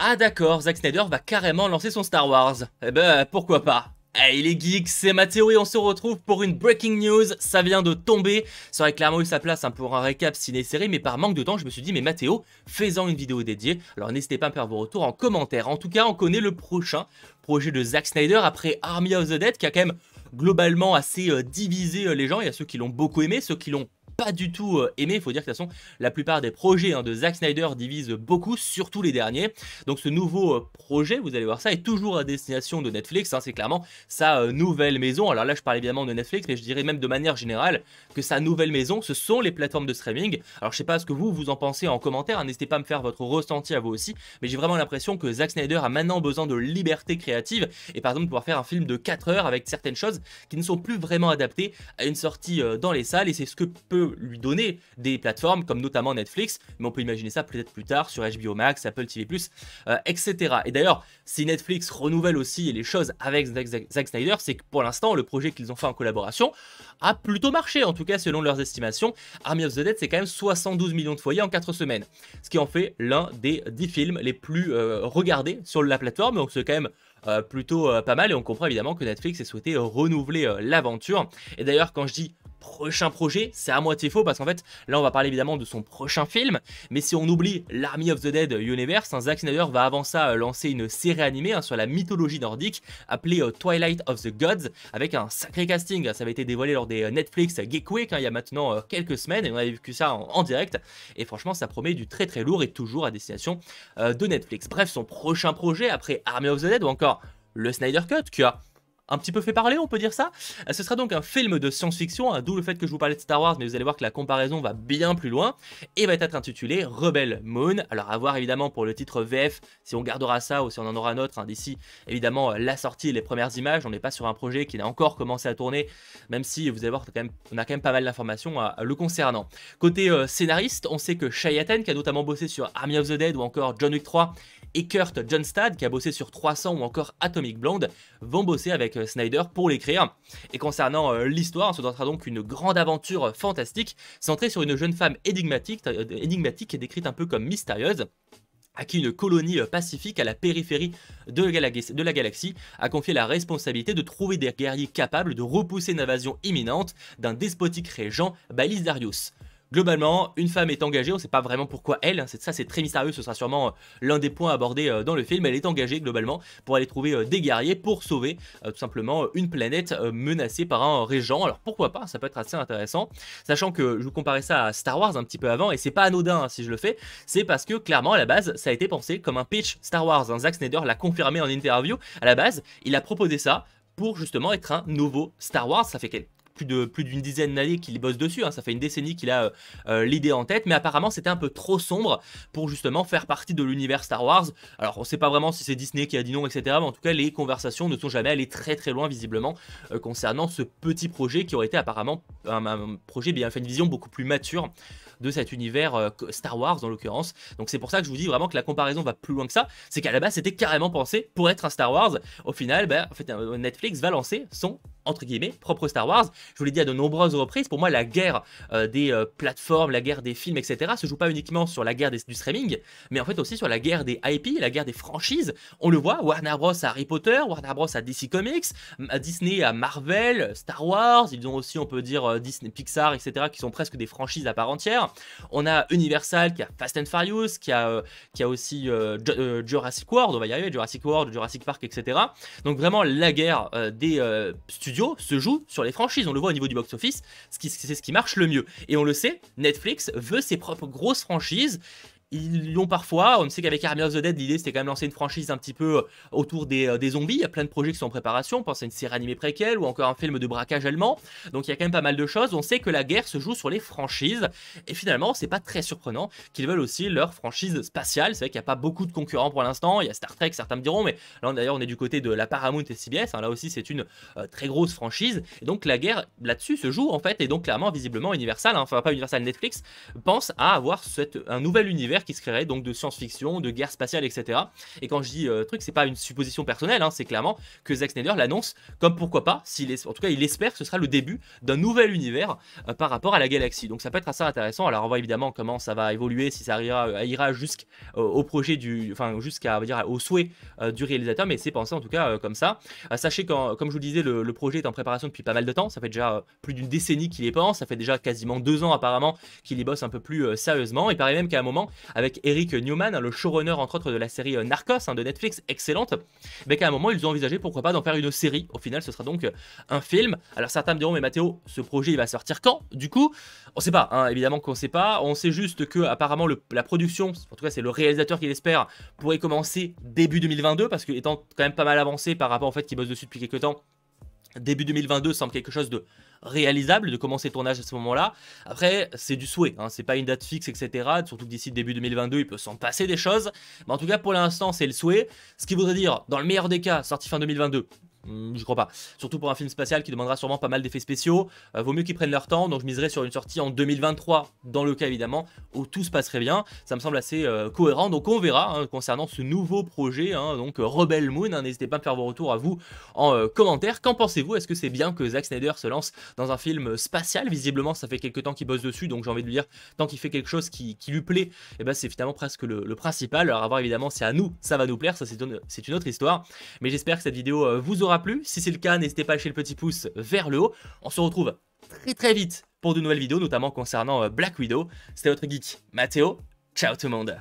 Ah d'accord, Zack Snyder va carrément lancer son Star Wars. Eh ben, pourquoi pas Hey eh, les geeks, c'est Mathéo et on se retrouve pour une breaking news, ça vient de tomber, ça aurait clairement eu sa place hein, pour un récap ciné-série, mais par manque de temps, je me suis dit, mais Mathéo, fais-en une vidéo dédiée, alors n'hésitez pas à me faire vos retours en commentaire. En tout cas, on connaît le prochain projet de Zack Snyder après Army of the Dead, qui a quand même globalement assez euh, divisé euh, les gens, il y a ceux qui l'ont beaucoup aimé, ceux qui l'ont pas du tout euh, aimé. Il faut dire que de toute façon, la plupart des projets hein, de Zack Snyder divisent beaucoup, surtout les derniers. Donc ce nouveau euh, projet, vous allez voir ça, est toujours à destination de Netflix. Hein, c'est clairement sa euh, nouvelle maison. Alors là, je parle évidemment de Netflix, mais je dirais même de manière générale que sa nouvelle maison, ce sont les plateformes de streaming. Alors je sais pas ce que vous, vous en pensez en commentaire. Hein, n'hésitez pas à me faire votre ressenti à vous aussi. Mais j'ai vraiment l'impression que Zack Snyder a maintenant besoin de liberté créative et par exemple pouvoir faire un film de 4 heures avec certaines choses qui ne sont plus vraiment adaptées à une sortie dans les salles. Et c'est ce que peut lui donner des plateformes comme notamment Netflix, mais on peut imaginer ça peut-être plus tard sur HBO Max, Apple TV+, euh, etc. Et d'ailleurs, si Netflix renouvelle aussi les choses avec Zack Snyder, c'est que pour l'instant, le projet qu'ils ont fait en collaboration a plutôt marché, en tout cas selon leurs estimations. Army of the Dead, c'est quand même 72 millions de foyers en 4 semaines, ce qui en fait l'un des 10 films les plus euh, regardés sur la plateforme, donc c'est quand même euh, plutôt pas mal et on comprend évidemment que Netflix ait souhaité renouveler l'aventure. Et d'ailleurs, quand je dis prochain projet, c'est à moitié faux parce qu'en fait, là on va parler évidemment de son prochain film, mais si on oublie l'Army of the Dead Universe, hein, Zack Snyder va avant ça euh, lancer une série animée hein, sur la mythologie nordique appelée euh, Twilight of the Gods avec un sacré casting, hein, ça avait été dévoilé lors des euh, Netflix Geek Week il y a maintenant quelques semaines et on avait vu ça en, en, direct et franchement ça promet du très très lourd et toujours à destination de Netflix. Bref, son prochain projet après Army of the Dead ou encore le Snyder Cut qui a un petit peu fait parler, on peut dire ça. Euh, ce sera donc un film de science-fiction, hein, d'où le fait que je vous parlais de Star Wars, mais vous allez voir que la comparaison va bien plus loin, et va être intitulé Rebel Moon. Alors à voir évidemment pour le titre VF, si on gardera ça ou si on en aura un autre, hein, d'ici évidemment euh, la sortie et les premières images, on n'est pas sur un projet qui n'a encore commencé à tourner, même si vous allez voir qu'on a quand même pas mal d'informations le concernant. Côté euh, scénariste, on sait que Shayaten, qui a notamment bossé sur Army of the Dead ou encore John Wick 3, et Kurt Johnstad, qui a bossé sur 300 ou encore Atomic Blonde, vont bosser avec euh, Snyder pour l'écrire. Et concernant euh, l'histoire, ce sera donc une grande aventure fantastique centrée sur une jeune femme énigmatique, euh, et décrite un peu comme mystérieuse à qui une colonie pacifique à la périphérie de la, galaxie, de la, galaxie a confié la responsabilité de trouver des guerriers capables de repousser une invasion imminente d'un despotique régent, Balis Globalement, une femme est engagée, on ne sait pas vraiment pourquoi elle, hein, ça c'est très mystérieux, ce sera sûrement euh, l'un des points abordés euh, dans le film, elle est engagée globalement pour aller trouver euh, des guerriers pour sauver tout simplement une planète menacée par un régent, alors pourquoi pas, ça peut être assez intéressant, sachant que je vous comparais ça à Star Wars un petit peu avant, et c'est pas anodin hein, si je le fais, c'est parce que clairement à la base ça a été pensé comme un pitch Star Wars, hein. Zack Snyder l'a confirmé en interview, à la base il a proposé ça, pour justement être un nouveau Star Wars. Ça fait plus de plus d'une dizaine d'années qu'il bosse dessus. Hein. Ça fait une décennie qu'il a euh, euh, l'idée en tête, mais apparemment c'était un peu trop sombre pour justement faire partie de l'univers Star Wars. Alors on sait pas vraiment si c'est Disney qui a dit non, etc. Mais en tout cas, les conversations ne sont jamais allées très très loin visiblement euh, concernant ce petit projet qui aurait été apparemment un, projet bien fait une vision beaucoup plus mature de cet univers Star Wars en l'occurrence. Donc c'est pour ça que je vous dis vraiment que la comparaison va plus loin que ça. C'est qu'à la base c'était carrément pensé pour être un Star Wars. Au final, ben, en fait, Netflix va lancer son entre guillemets, propre Star Wars. Je vous l'ai dit à de nombreuses reprises, pour moi, la guerre euh, des euh, plateformes, la guerre des films, etc., se joue pas uniquement sur la guerre du streaming, mais en fait aussi sur la guerre des IP, la guerre des franchises. On le voit, Warner Bros. à Harry Potter, Warner Bros. à DC Comics, à Disney à Marvel, Star Wars, ils ont aussi, on peut dire, euh, Disney, Pixar, etc., qui sont presque des franchises à part entière. On a Universal qui a Fast and Furious, qui a, qui a aussi Jurassic World, on va y arriver, Jurassic World, Jurassic Park, etc. Donc vraiment la guerre des studios se joue sur les franchises. On le voit au niveau du box-office, c'est ce qui marche le mieux. Et on le sait, Netflix veut ses propres grosses franchises ils l'ont parfois. On sait qu'avec Army of the Dead, l'idée c'était quand même lancer une franchise un petit peu euh, autour euh, des, zombies. Il y a plein de projets qui sont en préparation. On pense à une série animée préquelle ou encore un film de braquage allemand. Donc il y a quand même pas mal de choses. On sait que la guerre se joue sur les franchises. Et finalement, c'est pas très surprenant qu'ils veulent aussi leur franchise spatiale. C'est vrai qu'il n'y a pas beaucoup de concurrents pour l'instant. Il y a Star Trek, certains me diront, mais là d'ailleurs, on est du côté de la Paramount et CBS. Hein. là aussi, c'est une euh, très grosse franchise. Et donc la guerre là-dessus se joue en fait. Et donc clairement, visiblement, Universal, hein, enfin pas Universal, Netflix pense à avoir un nouvel univers qui se créerait donc de science-fiction, de guerre spatiale, etc. Et quand je dis euh, truc, c'est pas une supposition personnelle, hein, c'est clairement que Zack Snyder l'annonce comme pourquoi pas, s'il en tout cas il espère que ce sera le début d'un nouvel univers euh, par rapport à la galaxie. Donc ça peut être assez intéressant. Alors on voit évidemment comment ça va évoluer, si ça euh, ira, jusqu'au projet du, enfin jusqu'à dire au souhait du réalisateur, mais c'est pensé en tout cas comme ça. sachez que, comme je vous disais, le, projet est en préparation depuis pas mal de temps. Ça fait déjà plus d'une décennie qu'il y pense. Ça fait déjà quasiment deux ans apparemment qu'il y bosse un peu plus sérieusement. Il paraît même qu'à un moment, avec Eric Newman, le showrunner entre autres de la série euh, Narcos hein, de Netflix, excellente, mais qu'à un moment ils ont envisagé pourquoi pas d'en faire une série. Au final, ce sera donc euh, un film. Alors certains me diront, mais Mathéo, ce projet il va sortir quand Du coup, on sait pas, hein, évidemment qu'on sait pas. On sait juste que apparemment la production, en tout cas c'est le réalisateur qui l'espère, pourrait commencer début 2022 parce qu'étant quand même pas mal avancé par rapport au fait qu'il bosse dessus depuis quelques temps. Début 2022 semble quelque chose de réalisable de commencer le tournage à ce moment-là. Après, c'est du souhait, hein, c'est pas une date fixe, etc. Surtout que d'ici début 2022, il peut s'en passer des choses. Mais en tout cas, pour l'instant, c'est le souhait. Ce qui voudrait dire, dans le meilleur des cas, sorti fin 2022, Mm, je crois pas. Surtout pour un film spatial qui demandera sûrement pas mal d'effets spéciaux. Euh, vaut mieux qu'ils prennent leur temps. Donc je miserai sur une sortie en 2023, dans le cas évidemment où tout se passerait bien. Ça me semble assez euh, cohérent. Donc on verra hein, concernant ce nouveau projet, hein, donc euh, Rebel Moon. Hein, n'hésitez pas à me faire vos retours à vous en commentaire. Qu'en pensez-vous Est-ce que c'est bien que Zack Snyder se lance dans un film spatial Visiblement, ça fait quelques temps qu'il bosse dessus. Donc j'ai envie de lui dire, tant qu'il fait quelque chose qui, lui plaît, et eh ben, c'est finalement presque le, principal. Alors à voir évidemment si à nous ça va nous plaire. Ça c'est une, une autre histoire. Mais j'espère que cette vidéo vous aura si c'est le cas, n'hésitez pas à lâcher le petit pouce vers le haut. On se retrouve très très vite pour de nouvelles vidéos, notamment concernant euh, Black Widow. C'était votre geek, Mathéo. Ciao tout le monde